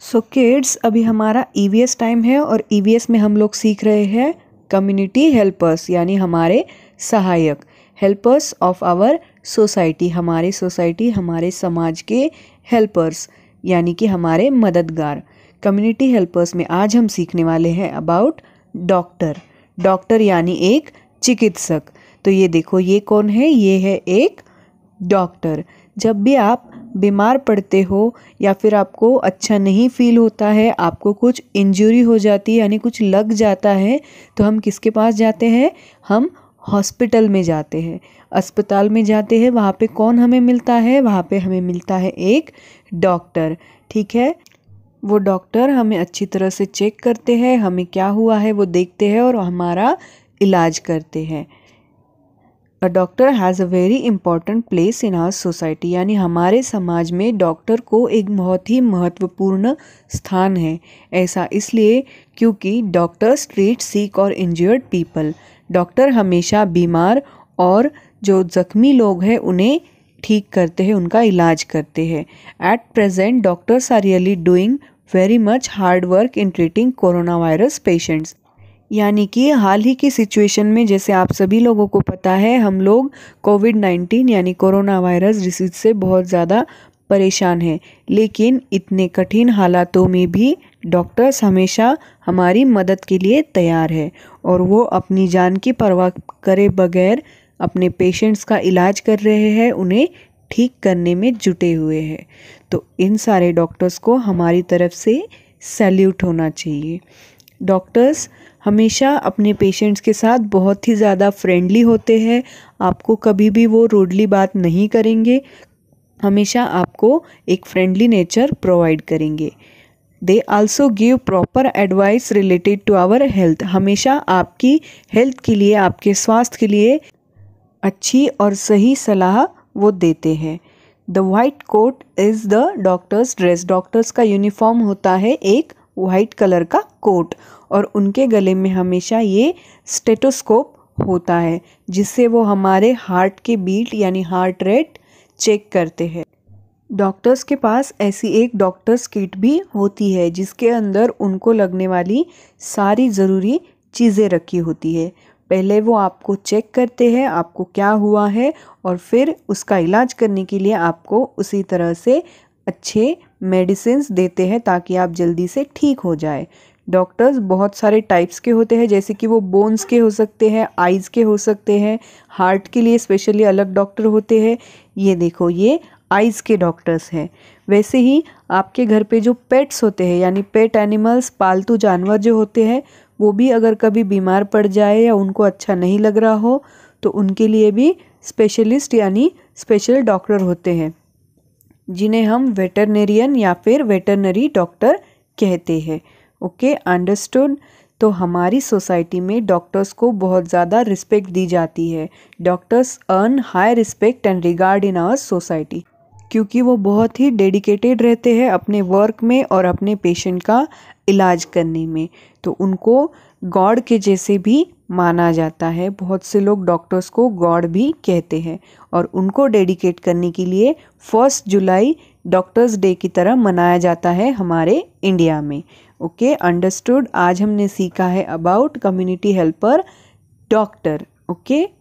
so kids अभी हमारा ई e time है और ई e में हम लोग सीख रहे हैं कम्युनिटी हेल्पर्स यानी हमारे सहायक हेल्पर्स ऑफ आवर सोसाइटी हमारे सोसाइटी हमारे समाज के हेल्पर्स यानी कि हमारे मददगार कम्युनिटी हेल्पर्स में आज हम सीखने वाले हैं अबाउट डॉक्टर डॉक्टर यानी एक चिकित्सक तो ये देखो ये कौन है ये है एक डॉक्टर जब भी आप बीमार पड़ते हो या फिर आपको अच्छा नहीं फील होता है आपको कुछ इंजरी हो जाती है यानी कुछ लग जाता है तो हम किसके पास जाते हैं हम हॉस्पिटल में जाते हैं अस्पताल में जाते हैं वहाँ पे कौन हमें मिलता है वहाँ पे हमें मिलता है एक डॉक्टर ठीक है वो डॉक्टर हमें अच्छी तरह से चेक करते हैं हमें क्या हुआ है वो देखते हैं और हमारा इलाज करते हैं a doctor has a very important place in our society यानी हमारे समाज में डॉक्टर को एक बहुत ही महत्वपूर्ण स्थान है ऐसा इसलिए क्योंकि डॉक्टर्स ट्रीट सीक और इंजर्ड पीपल डॉक्टर हमेशा बीमार और जो ज़ख्मी लोग हैं उन्हें ठीक करते हैं उनका इलाज करते हैं at present doctors are really doing very much hard work in treating corona virus patients यानी कि हाल ही की सिचुएशन में जैसे आप सभी लोगों को पता है हम लोग कोविड नाइन्टीन यानी कोरोना वायरस डिसीज से बहुत ज़्यादा परेशान हैं लेकिन इतने कठिन हालातों में भी डॉक्टर्स हमेशा हमारी मदद के लिए तैयार है और वो अपनी जान की परवाह करे बगैर अपने पेशेंट्स का इलाज कर रहे हैं उन्हें ठीक करने में जुटे हुए हैं तो इन सारे डॉक्टर्स को हमारी तरफ से सैल्यूट होना चाहिए डॉक्टर्स हमेशा अपने पेशेंट्स के साथ बहुत ही ज़्यादा फ्रेंडली होते हैं आपको कभी भी वो रूडली बात नहीं करेंगे हमेशा आपको एक फ्रेंडली नेचर प्रोवाइड करेंगे they also give proper advice related to our health हमेशा आपकी हेल्थ के लिए आपके स्वास्थ्य के लिए अच्छी और सही सलाह वो देते हैं the white coat is the doctors dress doctors का यूनिफॉर्म होता है एक वाइट कलर का कोट और उनके गले में हमेशा ये स्टेटोस्कोप होता है जिससे वो हमारे हार्ट के बीट यानी हार्ट रेट चेक करते हैं डॉक्टर्स के पास ऐसी एक डॉक्टर्स किट भी होती है जिसके अंदर उनको लगने वाली सारी ज़रूरी चीज़ें रखी होती है पहले वो आपको चेक करते हैं आपको क्या हुआ है और फिर उसका इलाज करने के लिए आपको उसी तरह से अच्छे मेडिसिन देते हैं ताकि आप जल्दी से ठीक हो जाए डॉक्टर्स बहुत सारे टाइप्स के होते हैं जैसे कि वो बोन्स के हो सकते हैं आइज़ के हो सकते हैं हार्ट के लिए स्पेशली अलग डॉक्टर होते हैं ये देखो ये आइज़ के डॉक्टर्स हैं वैसे ही आपके घर पे जो पेट्स होते हैं यानी पेट एनिमल्स पालतू जानवर जो होते हैं वो भी अगर कभी बीमार पड़ जाए या उनको अच्छा नहीं लग रहा हो तो उनके लिए भी स्पेशलिस्ट यानी स्पेशल डॉक्टर होते हैं जिन्हें हम वेटरनेरियन या फिर वेटरनरी डॉक्टर कहते हैं ओके अंडरस्टूड तो हमारी सोसाइटी में डॉक्टर्स को बहुत ज़्यादा रिस्पेक्ट दी जाती है doctors earn high respect and regard in our society क्योंकि वो बहुत ही डेडिकेटेड रहते हैं अपने वर्क में और अपने पेशेंट का इलाज करने में तो उनको गॉड के जैसे भी माना जाता है बहुत से लोग डॉक्टर्स को गॉड भी कहते हैं और उनको डेडिकेट करने के लिए फर्स्ट जुलाई डॉक्टर्स डे की तरह मनाया जाता है हमारे इंडिया में ओके अंडरस्टूड आज हमने सीखा है about community helper doctor okay